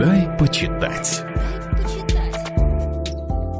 Дай почитать.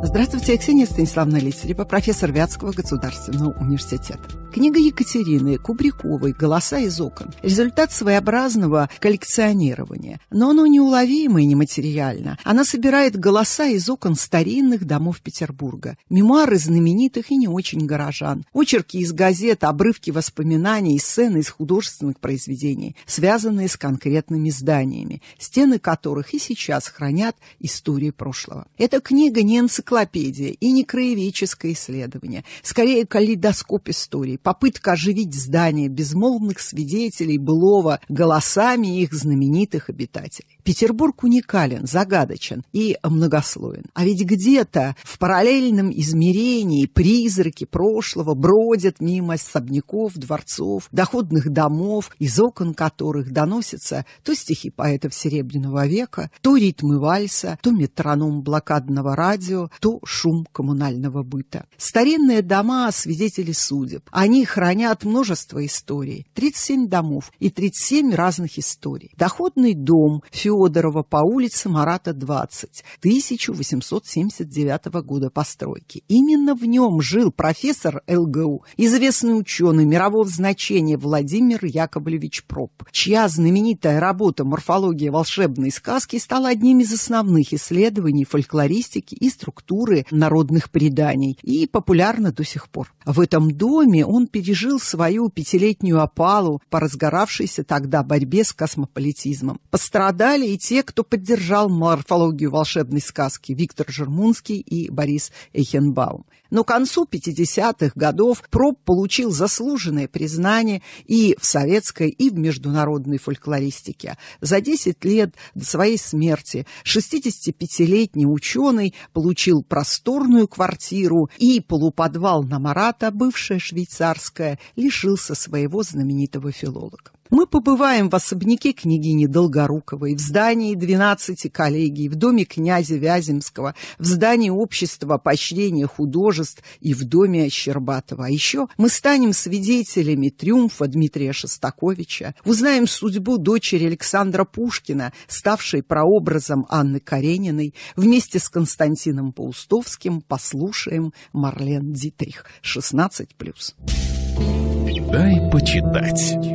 Здравствуйте, я Ксения Станиславна Лисарева, профессор Вятского государственного университета. Книга Екатерины Кубриковой «Голоса из окон» – результат своеобразного коллекционирования. Но оно неуловимо и нематериально. Она собирает голоса из окон старинных домов Петербурга, мемуары знаменитых и не очень горожан, очерки из газет, обрывки воспоминаний, сцены из художественных произведений, связанные с конкретными зданиями, стены которых и сейчас хранят истории прошлого. Эта книга не энциклопедия и не краеведческое исследование, скорее калейдоскоп истории, попытка оживить здание безмолвных свидетелей былого голосами их знаменитых обитателей. Петербург уникален, загадочен и многослойен. А ведь где-то в параллельном измерении призраки прошлого бродят мимо особняков, дворцов, доходных домов, из окон которых доносятся то стихи поэтов Серебряного века, то ритмы вальса, то метроном блокадного радио, то шум коммунального быта. Старинные дома – свидетели судеб. Они хранят множество историй. 37 домов и 37 разных историй. Доходный дом – Феодорова по улице Марата, 20, 1879 года постройки. Именно в нем жил профессор ЛГУ, известный ученый мирового значения Владимир Яковлевич Проб, чья знаменитая работа «Морфология волшебной сказки» стала одним из основных исследований фольклористики и структуры народных преданий и популярна до сих пор. В этом доме он пережил свою пятилетнюю опалу по разгоравшейся тогда борьбе с космополитизмом. Пострадали были и те, кто поддержал морфологию волшебной сказки Виктор Жермунский и Борис Эхенбаум. Но к концу 50-х годов Проб получил заслуженное признание и в советской, и в международной фольклористике. За 10 лет до своей смерти 65-летний ученый получил просторную квартиру и полуподвал на Марата, бывшая швейцарская, лишился своего знаменитого филолога. Мы побываем в особняке княгини Долгоруковой, в здании 12 коллегий, в доме князя Вяземского, в здании общества поощрения художеств и в доме Щербатова. А еще мы станем свидетелями триумфа Дмитрия Шостаковича, узнаем судьбу дочери Александра Пушкина, ставшей прообразом Анны Карениной, вместе с Константином Паустовским послушаем Марлен Дитрих. 16+. Дай почитать.